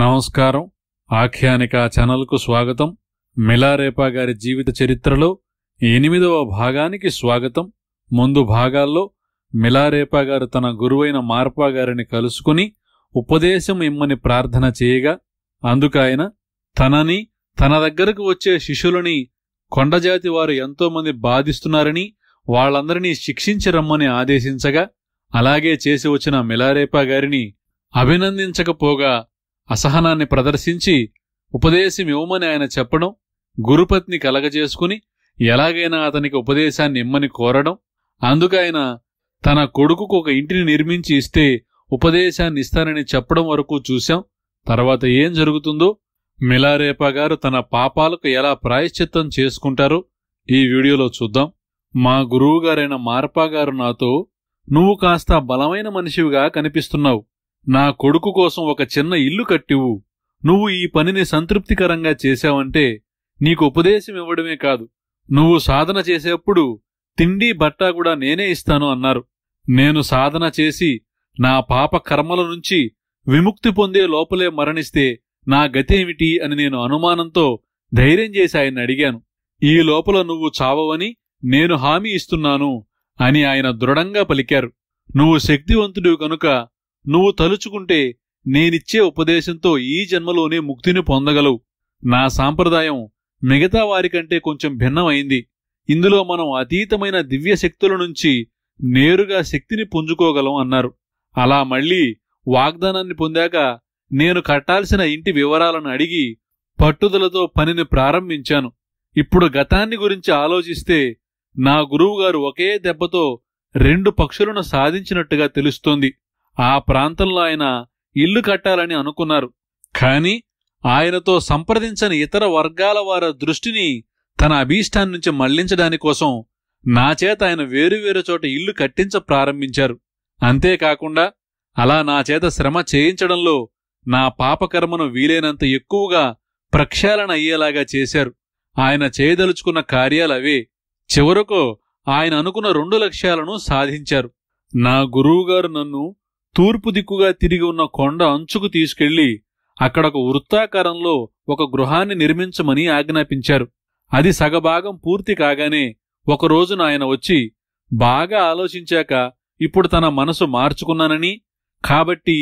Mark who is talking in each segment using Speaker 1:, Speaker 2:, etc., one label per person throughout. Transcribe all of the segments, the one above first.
Speaker 1: నమస్కారం ఆఖ్యానిక ఛానల్కు స్వాగతం మిలారేపా గారి జీవిత చరిత్రలో ఎనిమిదవ భాగానికి స్వాగతం ముందు భాగాల్లో మిలారేపా గారు తన గురువైన మార్పా గారిని కలుసుకుని ఉపదేశం ఇమ్మని ప్రార్థన చేయగా అందుకాయన తనని తన దగ్గరకు వచ్చే శిష్యులని కొండజాతి వారు ఎంతోమంది బాధిస్తున్నారని వాళ్ళందరినీ శిక్షించి రమ్మని ఆదేశించగా అలాగే చేసి వచ్చిన మిలారేపా గారిని అభినందించకపోగా అసహనాన్ని ప్రదర్శించి ఉపదేశం ఇవ్వమని ఆయన చెప్పడం గురుపత్ని కలగజేసుకుని ఎలాగైనా అతనికి ఉపదేశాన్ని ఇమ్మని కోరడం అందుకైన తన కొడుకుకు ఒక ఇంటిని నిర్మించి ఇస్తే ఉపదేశాన్ని ఇస్తానని చెప్పడం వరకు చూశాం తర్వాత ఏం జరుగుతుందో మిలారేపా గారు తన పాపాలకు ఎలా ప్రాయశ్చిత్తం చేసుకుంటారో ఈ వీడియోలో చూద్దాం మా గురువుగారైన మార్పా గారు నాతో నువ్వు కాస్త బలమైన మనిషివిగా కనిపిస్తున్నావు నా కొడుకు కోసం ఒక చిన్న ఇల్లు కట్టివు నువ్వు ఈ పనిని సంతృప్తికరంగా చేశావంటే నీకు ఉపదేశం ఇవ్వడమే కాదు నువ్వు సాధన చేసేప్పుడు తిండి బట్టా కూడా నేనే ఇస్తాను అన్నారు నేను సాధన చేసి నా పాప కర్మల నుంచి విముక్తి పొందే లోపలే మరణిస్తే నా గతేమిటి అని నేను అనుమానంతో ధైర్యం చేసి ఆయన అడిగాను ఈ లోపల నువ్వు చావవని నేను హామీ ఇస్తున్నాను అని ఆయన దృఢంగా పలికారు నువ్వు శక్తివంతుడు కనుక నువ్వు తలుచుకుంటే నేనిచ్చే ఉపదేశంతో ఈ జన్మలోనే ముక్తిని పొందగలవు నా సాంప్రదాయం మిగతా వారికంటే కొంచెం భిన్నమైంది ఇందులో మనం అతీతమైన దివ్య శక్తుల నుంచి నేరుగా శక్తిని పుంజుకోగలం అన్నారు అలా మళ్ళీ వాగ్దానాన్ని పొందాక నేను కట్టాల్సిన ఇంటి వివరాలను అడిగి పట్టుదలతో పనిని ప్రారంభించాను ఇప్పుడు గతాన్ని గురించి ఆలోచిస్తే నా గురువుగారు ఒకే దెబ్బతో రెండు పక్షులను సాధించినట్టుగా తెలుస్తోంది ఆ ప్రాంతంలో ఆయన ఇల్లు కట్టాలని అనుకున్నారు కాని ఆయనతో సంప్రదించని ఇతర వర్గాల వారి దృష్టిని తన అభీష్టాన్ని నుంచి మళ్లించడాని కోసం నా చేత ఆయన వేరువేరు చోట ఇల్లు కట్టించ ప్రారంభించారు అంతేకాకుండా అలా నా చేత శ్రమ చేయించడంలో నా పాపకర్మను వీలైనంత ఎక్కువగా ప్రక్షాళన అయ్యేలాగా చేశారు ఆయన చేయదలుచుకున్న కార్యాలవే చివరకు ఆయన అనుకున్న రెండు లక్ష్యాలను సాధించారు నా గురువుగారు నన్ను తూర్పు దిక్కుగా తిరిగి ఉన్న కొండ అంచుకు తీసుకెళ్లి అక్కడొక వృత్తాకారంలో ఒక గృహాన్ని నిర్మించమని ఆజ్ఞాపించారు అది సగభాగం పూర్తి కాగానే ఒకరోజున ఆయన వచ్చి బాగా ఆలోచించాక ఇప్పుడు తన మనసు మార్చుకున్నానని కాబట్టి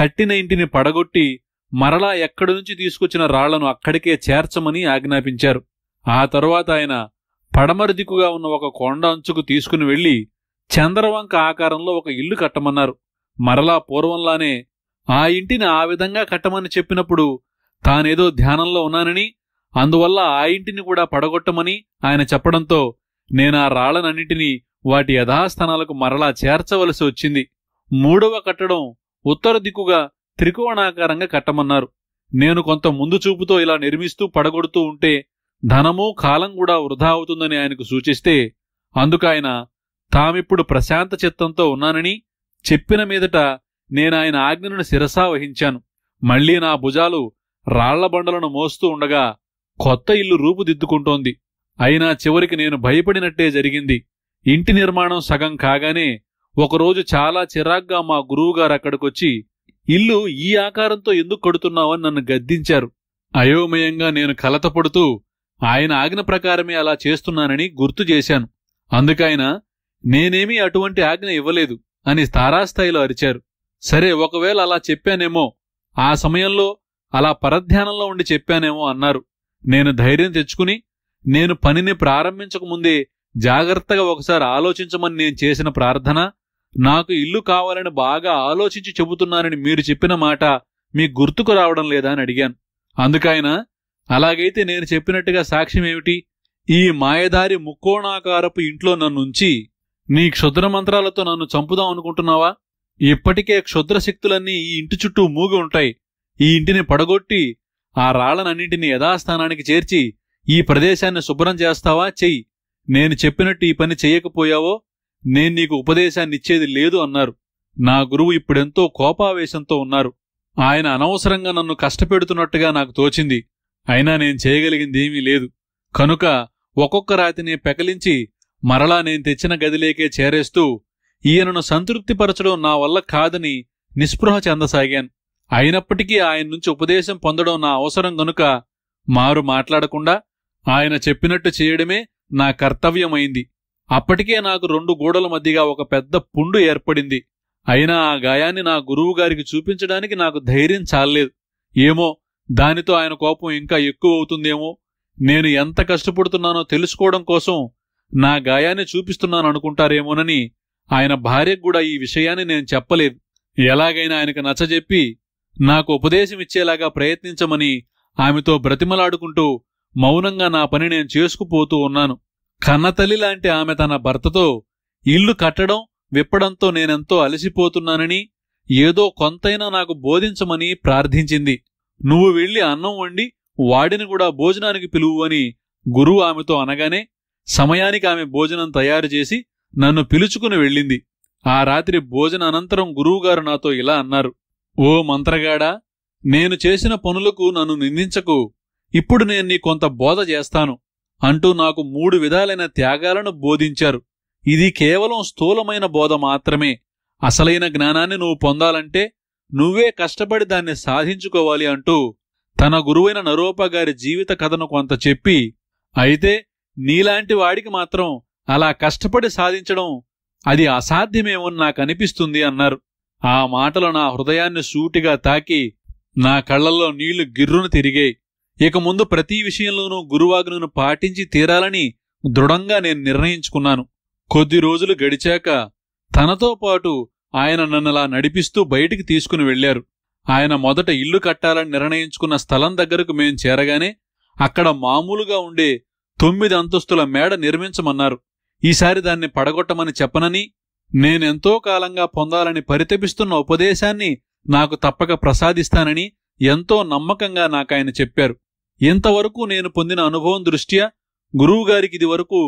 Speaker 1: కట్టిన ఇంటిని పడగొట్టి మరలా ఎక్కడి నుంచి తీసుకొచ్చిన రాళ్లను అక్కడికే చేర్చమని ఆజ్ఞాపించారు ఆ తరువాత ఆయన పడమర దిక్కుగా ఉన్న ఒక కొండ అంచుకు తీసుకుని వెళ్లి చంద్రవంక ఆకారంలో ఒక ఇల్లు కట్టమన్నారు మరలా పూర్వంలానే ఆ ఇంటిని ఆ విధంగా కట్టమని చెప్పినప్పుడు తానేదో ధ్యానంలో ఉన్నానని అందువల్ల ఆ ఇంటిని కూడా పడగొట్టమని ఆయన చెప్పడంతో నేనా రాళ్లనన్నింటినీ వాటి యథాస్థానాలకు మరలా చేర్చవలసి వచ్చింది మూడవ కట్టడం ఉత్తర దిక్కుగా త్రికోణాకారంగా కట్టమన్నారు నేను కొంత ముందు చూపుతో ఇలా నిర్మిస్తూ పడగొడుతూ ఉంటే ధనము కాలం కూడా వృధా అవుతుందని ఆయనకు సూచిస్తే అందుకైనా తామిప్పుడు ప్రశాంత చిత్తంతో ఉన్నానని చెప్పిన మీదట నేనాయన ఆజ్ఞను శిరసా వహించాను మళ్లీ నా భుజాలు రాళ్లబండలను మోస్తూ ఉండగా కొత్త ఇల్లు రూపుదిద్దుకుంటోంది అయినా చివరికి నేను భయపడినట్టే జరిగింది ఇంటి నిర్మాణం సగం కాగానే ఒకరోజు చాలా చిరాగ్గా మా గురువుగారు అక్కడికొచ్చి ఇల్లు ఈ ఆకారంతో ఎందుకు కడుతున్నావని నన్ను గద్దించారు అయోమయంగా నేను కలతపడుతూ ఆయన ఆజ్ఞ ప్రకారమే అలా చేస్తున్నానని గుర్తు చేశాను అందుకైనా నేనేమీ అటువంటి ఆజ్ఞ ఇవ్వలేదు అని తారాస్థాయిలో అరిచారు సరే ఒకవేళ అలా చెప్పానేమో ఆ సమయంలో అలా పరధ్యానంలో ఉండి చెప్పానేమో అన్నారు నేను ధైర్యం తెచ్చుకుని నేను పనిని ప్రారంభించకముందే జాగ్రత్తగా ఒకసారి ఆలోచించమని నేను చేసిన ప్రార్థన నాకు ఇల్లు కావాలని బాగా ఆలోచించి చెబుతున్నానని మీరు చెప్పిన మాట మీ గుర్తుకు రావడం లేదా అని అడిగాను అందుకైనా అలాగైతే నేను చెప్పినట్టుగా సాక్ష్యం ఏమిటి ఈ మాయదారి ముక్కోణాకారపు ఇంట్లో నన్నుంచి నీ క్షుద్ర మంత్రాలతో నన్ను చంపుదాం అనుకుంటున్నావా ఇప్పటికే క్షుద్ర శక్తులన్నీ ఈ ఇంటి చుట్టూ మూగి ఉంటాయి ఈ ఇంటిని పడగొట్టి ఆ రాళ్లనన్నింటినీ యథాస్థానానికి చేర్చి ఈ ప్రదేశాన్ని శుభ్రం చేస్తావా చెయ్యి నేను చెప్పినట్టు ఈ పని చెయ్యకపోయావో నేను నీకు ఉపదేశాన్నిచ్చేది లేదు అన్నారు నా గురువు ఇప్పుడెంతో కోపావేశంతో ఉన్నారు ఆయన అనవసరంగా నన్ను కష్టపెడుతున్నట్టుగా నాకు తోచింది అయినా నేను చేయగలిగిందేమీ లేదు కనుక ఒక్కొక్క రాతిని పెకలించి మరలా నేను తెచ్చిన గదిలేకే చేరేస్తూ ఈయనను సంతృప్తిపరచడం నా వల్ల కాదని నిస్పృహ చెందసాగాను అయినప్పటికీ ఆయన నుంచి ఉపదేశం పొందడం నా అవసరం గనుక మారు మాట్లాడకుండా ఆయన చెప్పినట్టు చేయడమే నా కర్తవ్యమైంది అప్పటికే నాకు రెండు గోడల మధ్యగా ఒక పెద్ద పుండు ఏర్పడింది అయినా ఆ గాయాన్ని నా గురువుగారికి చూపించడానికి నాకు ధైర్యం చాలలేదు ఏమో దానితో ఆయన కోపం ఇంకా ఎక్కువ అవుతుందేమో నేను ఎంత కష్టపడుతున్నానో తెలుసుకోవడం కోసం నా గాయాన్ని చూపిస్తున్నాను అనుకుంటారేమోనని ఆయన భార్యకు కూడా ఈ విషయాన్ని నేను చెప్పలేదు ఎలాగైనా ఆయనకు నచ్చజెప్పి నాకు ఉపదేశం ఇచ్చేలాగా ప్రయత్నించమని ఆమెతో బ్రతిమలాడుకుంటూ మౌనంగా నా పని నేను చేసుకుపోతూ ఉన్నాను కన్నతల్లి లాంటి ఆమె తన భర్తతో ఇల్లు కట్టడం విప్పడంతో నేనెంతో అలసిపోతున్నానని ఏదో కొంతైనా నాకు బోధించమని ప్రార్థించింది నువ్వు వెళ్ళి అన్నం వండి వాడిని కూడా భోజనానికి పిలువు అని గురువు ఆమెతో అనగానే సమయానికి ఆమె భోజనం తయారు చేసి నన్ను పిలుచుకుని వెళ్ళింది ఆ రాత్రి భోజన అనంతరం గురువుగారు నాతో ఇలా అన్నారు ఓ మంత్రగాడా నేను చేసిన పనులకు నన్ను నిందించకు ఇప్పుడు నేను నీ కొంత బోధ చేస్తాను అంటూ నాకు మూడు విధాలైన త్యాగాలను బోధించారు ఇది కేవలం స్థూలమైన బోధ మాత్రమే అసలైన జ్ఞానాన్ని నువ్వు పొందాలంటే నువ్వే కష్టపడి దాన్ని సాధించుకోవాలి అంటూ తన గురువైన నరోప గారి జీవిత కథను కొంత చెప్పి అయితే నీలాంటి వాడికి మాత్రం అలా కష్టపడి సాధించడం అది అసాధ్యమేమో నాకు అనిపిస్తుంది అన్నారు ఆ మాటలు నా హృదయాన్ని సూటిగా తాకి నా కళ్లల్లో నీళ్లు గిర్రును తిరిగాయి ఇక ముందు ప్రతి విషయంలోనూ గురువాగ్ను పాటించి తీరాలని దృఢంగా నేను నిర్ణయించుకున్నాను కొద్ది రోజులు గడిచాక తనతో పాటు ఆయన నన్నలా నడిపిస్తూ బయటికి తీసుకుని వెళ్లారు ఆయన మొదట ఇల్లు కట్టాలని నిర్ణయించుకున్న స్థలం దగ్గరకు మేం చేరగానే అక్కడ మామూలుగా ఉండే తొమ్మిది అంతస్తుల మేడ నిర్మించమన్నారు ఈసారి దాన్ని పడగొట్టమని చెప్పనని నేనెంతో కాలంగా పొందాలని పరితపిస్తున్న ఉపదేశాన్ని నాకు తప్పక ప్రసాదిస్తానని ఎంతో నమ్మకంగా నాకాయన చెప్పారు ఇంతవరకు నేను పొందిన అనుభవం దృష్ట్యా గురువుగారికి ఇది వరకు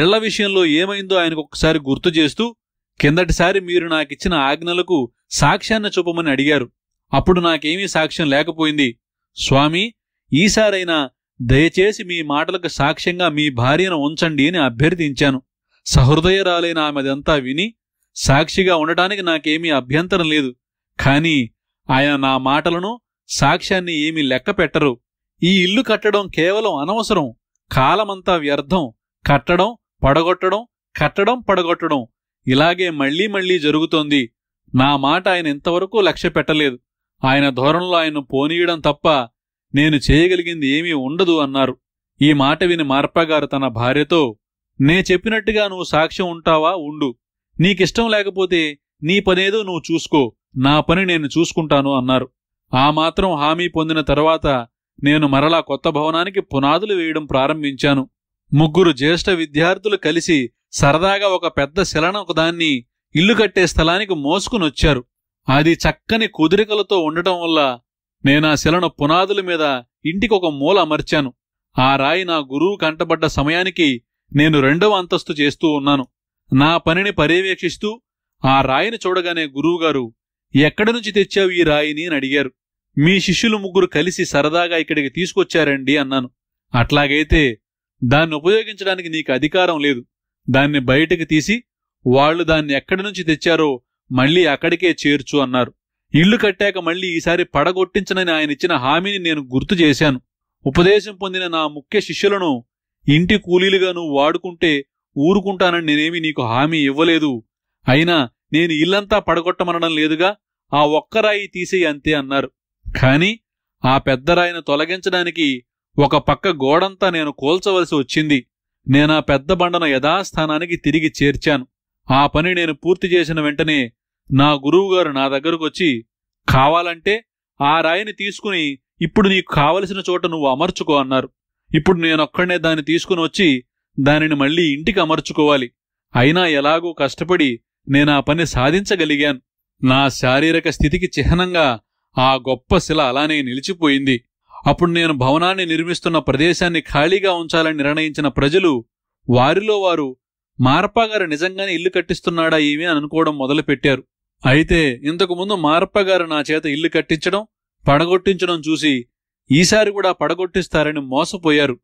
Speaker 1: ఇళ్ల విషయంలో ఏమైందో ఆయనకు ఒకసారి గుర్తు చేస్తూ కిందటిసారి మీరు నాకిచ్చిన ఆజ్ఞలకు సాక్ష్యాన్ని చూపమని అడిగారు అప్పుడు నాకేమీ సాక్ష్యం లేకపోయింది స్వామి ఈసారైనా దయచేసి మీ మాటలకు సాక్ష్యంగా మీ భార్యను ఉంచండి అని అభ్యర్థించాను సహృదయరాలైన ఆమెదంతా విని సాక్షిగా ఉండటానికి నాకేమీ అభ్యంతరం లేదు కాని ఆయన నా మాటలను సాక్ష్యాన్ని ఏమీ లెక్క పెట్టరు ఈ ఇల్లు కట్టడం కేవలం అనవసరం కాలమంతా వ్యర్థం కట్టడం పడగొట్టడం కట్టడం పడగొట్టడం ఇలాగే మళ్లీ మళ్లీ జరుగుతోంది నా మాట ఆయన ఇంతవరకు లక్ష్య పెట్టలేదు ఆయన ధోరణిలో ఆయన పోనీయడం తప్ప నేను చేయగలిగింది ఏమీ ఉండదు అన్నారు ఈ మాట విని మార్పగారు తన భార్యతో నే చెప్పినట్టుగా నువ్వు సాక్ష్యం ఉంటావా ఉండు నీకిష్టం లేకపోతే నీ పనేదో నువ్వు చూసుకో నా పని నేను చూసుకుంటాను అన్నారు ఆ మాత్రం హామీ పొందిన తర్వాత నేను మరలా కొత్త భవనానికి పునాదులు వేయడం ప్రారంభించాను ముగ్గురు జ్యేష్ఠ విద్యార్థులు కలిసి సరదాగా ఒక పెద్ద శిలను ఒకదాన్ని ఇల్లు కట్టే స్థలానికి మోసుకునొచ్చారు అది చక్కని కుదిరికలతో ఉండటం వల్ల నేనా శిలను పునాదుల మీద ఇంటికొక మూల అమర్చాను ఆ రాయి నా గురువు కంటబడ్డ సమయానికి నేను రెండవ అంతస్తు చేస్తూ ఉన్నాను నా పనిని పర్యవేక్షిస్తూ ఆ రాయిని చూడగానే గురువుగారు ఎక్కడి నుంచి తెచ్చావు ఈ రాయిని అని అడిగారు మీ శిష్యులు ముగ్గురు కలిసి సరదాగా ఇక్కడికి తీసుకొచ్చారండి అన్నాను అట్లాగైతే దాన్ని ఉపయోగించడానికి నీకు అధికారం లేదు దాన్ని బయటకు తీసి వాళ్లు దాన్ని ఎక్కడి నుంచి తెచ్చారో మళ్ళీ అక్కడికే చేర్చు అన్నారు ఇల్లు కట్టాక మళ్లీ ఈసారి పడగొట్టించనని ఆయన ఇచ్చిన హామీని నేను గుర్తు చేశాను ఉపదేశం పొందిన నా ముఖ్య శిష్యులను ఇంటి కూలీలుగా నువ్వు వాడుకుంటే ఊరుకుంటానని నేనేమి నీకు హామీ ఇవ్వలేదు అయినా నేను ఇల్లంతా పడగొట్టమనడం లేదుగా ఆ ఒక్కరాయి తీసేయి అంతే అన్నారు కాని ఆ పెద్దరాయిని తొలగించడానికి ఒక పక్క గోడంతా నేను కోల్చవలసి వచ్చింది నేనా పెద్ద బండను యథాస్థానానికి తిరిగి చేర్చాను ఆ పని నేను పూర్తి చేసిన వెంటనే నా గురువుగారు నా దగ్గరకు వచ్చి కావాలంటే ఆ రాయిని తీసుకుని ఇప్పుడు నీకు కావలసిన చోట నువ్వు అమర్చుకో అన్నారు ఇప్పుడు నేనొక్కడనే దాన్ని తీసుకుని వచ్చి దానిని మళ్ళీ ఇంటికి అమర్చుకోవాలి అయినా ఎలాగో కష్టపడి నేనా పని సాధించగలిగాను నా శారీరక స్థితికి చిహ్నంగా ఆ గొప్ప శిల అలానే నిలిచిపోయింది అప్పుడు నేను భవనాన్ని నిర్మిస్తున్న ప్రదేశాన్ని ఖాళీగా ఉంచాలని నిర్ణయించిన ప్రజలు వారిలో వారు మార్పాగారు నిజంగానే ఇల్లు కట్టిస్తున్నాడా ఏమీ అనుకోవడం మొదలుపెట్టారు అయితే ఇంతకుముందు మార్పగారు నా చేత ఇల్లు కట్టించడం పడగొట్టించడం చూసి ఈసారి కూడా పడగొట్టిస్తారని మోసపోయారు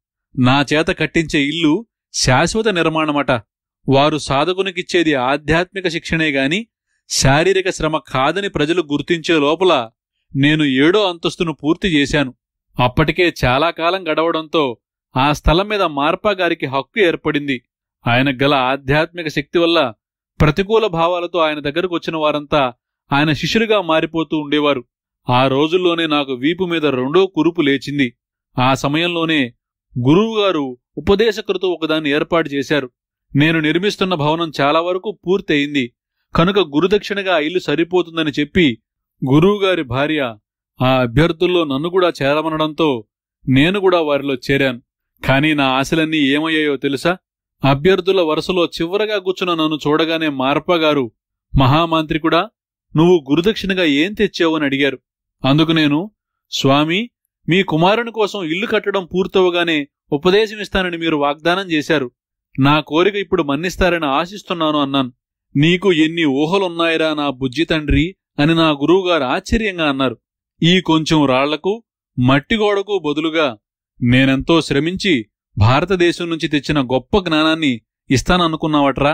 Speaker 1: నా చేత కట్టించే ఇల్లు శాశ్వత నిర్మాణమట వారు సాధకునికిచ్చేది ఆధ్యాత్మిక శిక్షణే గాని శారీరక శ్రమ కాదని ప్రజలు గుర్తించే లోపల నేను ఏడో అంతస్తును పూర్తి చేశాను అప్పటికే చాలా కాలం గడవడంతో ఆ స్థలం మీద మార్పాగారికి హక్కు ఏర్పడింది ఆయనకు గల ఆధ్యాత్మిక శక్తి వల్ల ప్రతికూల భావాలతో ఆయన దగ్గరకు వచ్చిన వారంతా ఆయన శిష్యుడిగా మారిపోతూ ఉండేవారు ఆ రోజుల్లోనే నాకు వీపు మీద రెండో కురుపు లేచింది ఆ సమయంలోనే గురువుగారు ఉపదేశకులతో ఒకదాన్ని ఏర్పాటు చేశారు నేను నిర్మిస్తున్న భవనం చాలా వరకు పూర్తయింది కనుక గురుదక్షిణగా ఇల్లు సరిపోతుందని చెప్పి గురువుగారి భార్య ఆ అభ్యర్థుల్లో నన్ను కూడా చేరమనడంతో నేను కూడా వారిలో చేరాను కానీ నా ఆశలన్నీ ఏమయ్యాయో తెలుసా అభ్యర్థుల వరుసలో చివరగా కూర్చున్న నన్ను చూడగానే మార్పగారు మహామాంత్రికుడా నువ్వు గురుదక్షిణగా ఏం తెచ్చావని అడిగారు అందుకు నేను స్వామి మీ కుమారుని కోసం ఇల్లు కట్టడం పూర్తవగానే ఉపదేశమిస్తానని మీరు వాగ్దానం చేశారు నా కోరిక ఇప్పుడు మన్నిస్తారని ఆశిస్తున్నాను అన్నాను నీకు ఎన్ని ఊహలున్నాయిరా నా బుజ్జి తండ్రి అని నా గురువుగారు ఆశ్చర్యంగా అన్నారు ఈ కొంచెం రాళ్లకు మట్టిగోడకు బదులుగా నేనెంతో శ్రమించి భారతదేశం నుంచి తెచ్చిన గొప్ప జ్ఞానాన్ని ఇస్తాననుకున్నావట్రా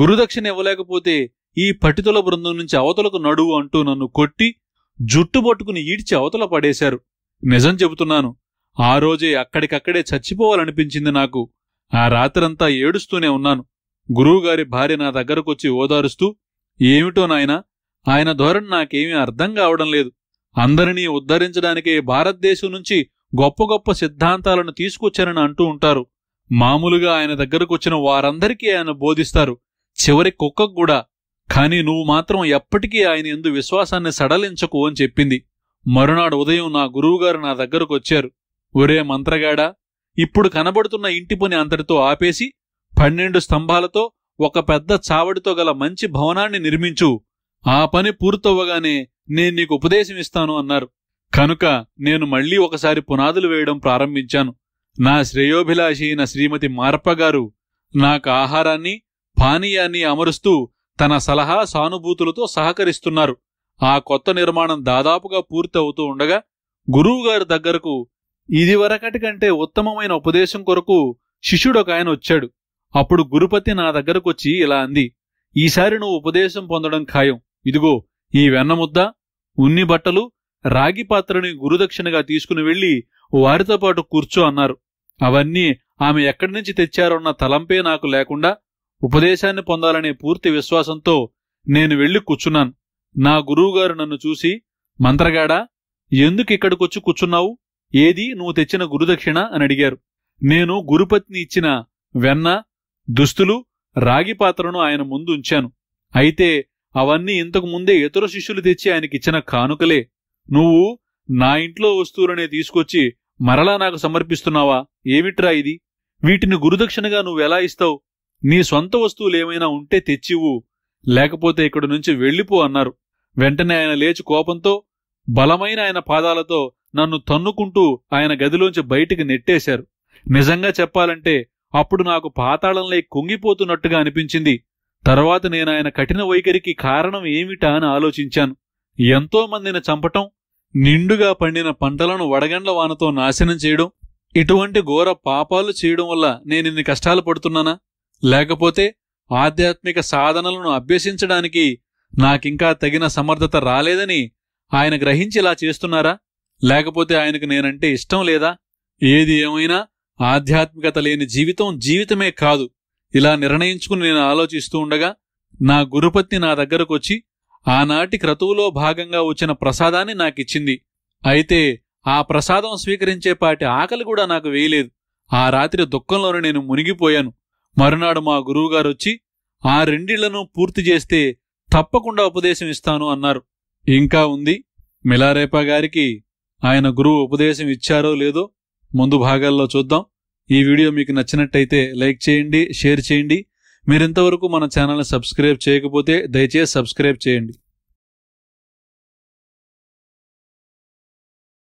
Speaker 1: గురుదక్షిణ ఇవ్వలేకపోతే ఈ పటితుల బృందం నుంచి అవతలకు నడువు అంటూ నన్ను కొట్టి జుట్టు పట్టుకుని ఈడ్చి అవతల పడేశారు నిజం చెబుతున్నాను ఆ రోజే అక్కడికక్కడే చచ్చిపోవాలనిపించింది నాకు ఆ రాత్రంతా ఏడుస్తూనే ఉన్నాను గురువుగారి భార్య నా దగ్గరకొచ్చి ఓదారుస్తూ ఏమిటో నాయన ఆయన ధోరణి నాకేమీ అర్థం కావడం లేదు అందరినీ ఉద్ధరించడానికే భారతదేశం నుంచి గొప్ప గొప్ప సిద్ధాంతాలను తీసుకొచ్చానని అంటూ ఉంటారు మామూలుగా ఆయన దగ్గరకు వచ్చిన వారందరికీ ఆయన బోధిస్తారు చివరి కుక్కకు కూడా కానీ నువ్వు మాత్రం ఎప్పటికీ ఆయన ఎందు విశ్వాసాన్ని సడలించకు అని చెప్పింది మరునాడు ఉదయం నా గురువుగారు నా దగ్గరకు వచ్చారు ఒరే మంత్రగాడా ఇప్పుడు కనబడుతున్న ఇంటి పని అంతటితో ఆపేసి పన్నెండు స్తంభాలతో ఒక పెద్ద చావడితో గల మంచి భవనాన్ని నిర్మించు ఆ పని పూర్తవ్వగానే నేను నీకు ఉపదేశం ఇస్తాను అన్నారు కనుక నేను మళ్లీ ఒకసారి పునాదులు వేయడం ప్రారంభించాను నా శ్రేయోభిలాషి అయిన శ్రీమతి మార్పగారు నాకు ఆహారాన్ని పానీయాన్ని అమరుస్తూ తన సలహా సానుభూతులతో సహకరిస్తున్నారు ఆ కొత్త నిర్మాణం దాదాపుగా పూర్తి అవుతూ ఉండగా గురువుగారి దగ్గరకు ఇదివరకటి కంటే ఉత్తమమైన ఉపదేశం కొరకు శిష్యుడొక ఆయన వచ్చాడు అప్పుడు గురుపతి నా దగ్గరకొచ్చి ఇలా అంది ఈసారి నువ్వు ఉపదేశం పొందడం ఖాయం ఇదిగో ఈ వెన్నముద్ద ఉన్ని బట్టలు రాగి పాత్రని గురుదక్షిణగా తీసుకుని వెళ్లి వారితో పాటు కూర్చో అన్నారు అవన్నీ ఆమె ఎక్కడి నుంచి తెచ్చారన్న తలంపే నాకు లేకుండా ఉపదేశాన్ని పొందాలనే పూర్తి విశ్వాసంతో నేను వెళ్లి కూర్చున్నాను నా గురువుగారు నన్ను చూసి మంత్రగాడా ఎందుకు ఇక్కడికొచ్చి కూర్చున్నావు ఏది నువ్వు తెచ్చిన గురుదక్షిణ అని అడిగారు నేను గురుపత్ని ఇచ్చిన వెన్న దుస్తులు రాగి పాత్రను ఆయన ముందు ఉంచాను అయితే అవన్నీ ఇంతకు ముందే ఇతర శిష్యులు తెచ్చి ఆయనకిచ్చిన కానుకలే నువ్వు నా ఇంట్లో వస్తువులనే తీసుకొచ్చి మరలా నాకు సమర్పిస్తున్నావా ఏమిట్రా ఇది వీటిని గురుదక్షిణగా నువ్వెలా ఇస్తావు నీ సొంత వస్తువులేమైనా ఉంటే తెచ్చివు లేకపోతే ఇక్కడి నుంచి వెళ్ళిపో అన్నారు వెంటనే ఆయన లేచి కోపంతో బలమైన ఆయన పాదాలతో నన్ను తన్నుకుంటూ ఆయన గదిలోంచి బయటికి నెట్టేశారు నిజంగా చెప్పాలంటే అప్పుడు నాకు పాతాళంలో కుంగిపోతున్నట్టుగా అనిపించింది తర్వాత నేను ఆయన కఠిన వైఖరికి కారణం ఏమిటా అని ఆలోచించాను ఎంతో మందిని చంపటం నిండుగా పండిన పంటలను వడగండ్ల వానతో నాశనం చేయడం ఇటువంటి ఘోర పాపాలు చేయడం వల్ల నేను ఇన్ని కష్టాలు పడుతున్నానా లేకపోతే ఆధ్యాత్మిక సాధనలను అభ్యసించడానికి నాకింకా తగిన సమర్థత రాలేదని ఆయన గ్రహించి ఇలా చేస్తున్నారా లేకపోతే ఆయనకు నేనంటే ఇష్టం లేదా ఏది ఏమైనా ఆధ్యాత్మికత లేని జీవితం జీవితమే కాదు ఇలా నిర్ణయించుకుని నేను ఆలోచిస్తూ ఉండగా నా గురుపత్ని నా దగ్గరకు వచ్చి ఆనాటి క్రతువులో భాగంగా వచ్చిన ప్రసాదాన్ని నాకిచ్చింది అయితే ఆ ప్రసాదం స్వీకరించేపాటి ఆకలి కూడా నాకు వేయలేదు ఆ రాత్రి దుఃఖంలోనే నేను మునిగిపోయాను మరునాడు మా గురువుగారొచ్చి ఆ రెండిళ్లను పూర్తి చేస్తే తప్పకుండా ఉపదేశం ఇస్తాను అన్నారు ఇంకా ఉంది మిలారేపా గారికి ఆయన గురువు ఉపదేశం ఇచ్చారో లేదో ముందు భాగాల్లో చూద్దాం ఈ వీడియో మీకు నచ్చినట్టయితే లైక్ చేయండి షేర్ చేయండి మీరు ఇంతవరకు మన ఛానల్ని సబ్స్క్రైబ్ చేయకపోతే దయచేసి సబ్స్క్రైబ్ చేయండి